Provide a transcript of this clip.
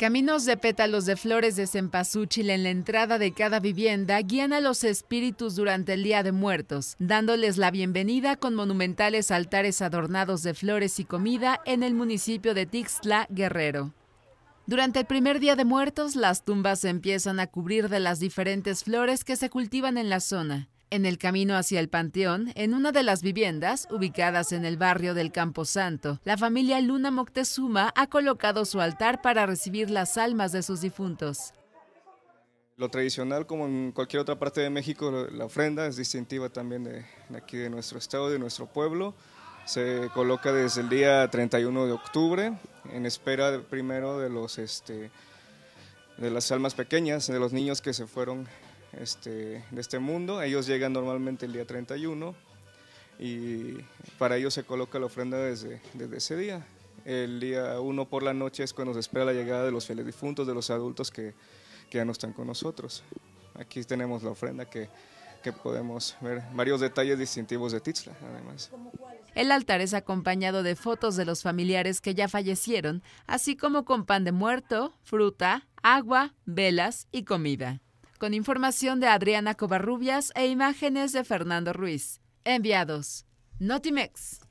Caminos de pétalos de flores de cempasúchil en la entrada de cada vivienda guían a los espíritus durante el Día de Muertos, dándoles la bienvenida con monumentales altares adornados de flores y comida en el municipio de Tixtla, Guerrero. Durante el primer Día de Muertos, las tumbas se empiezan a cubrir de las diferentes flores que se cultivan en la zona. En el camino hacia el panteón, en una de las viviendas ubicadas en el barrio del Camposanto, la familia Luna Moctezuma ha colocado su altar para recibir las almas de sus difuntos. Lo tradicional, como en cualquier otra parte de México, la ofrenda es distintiva también de, aquí de nuestro estado, de nuestro pueblo. Se coloca desde el día 31 de octubre, en espera primero de los este, de las almas pequeñas, de los niños que se fueron este, de este mundo. Ellos llegan normalmente el día 31 y para ellos se coloca la ofrenda desde, ese día. El día 1 por la noche es cuando se espera la llegada de los fieles difuntos, de los adultos que, ya no están con nosotros. Aquí tenemos la ofrenda que, podemos ver varios detalles distintivos de Titzla, además. El altar es acompañado de fotos de los familiares que ya fallecieron, así como con pan de muerto, fruta, agua, velas y comida con información de Adriana Covarrubias e imágenes de Fernando Ruiz. Enviados. Notimex.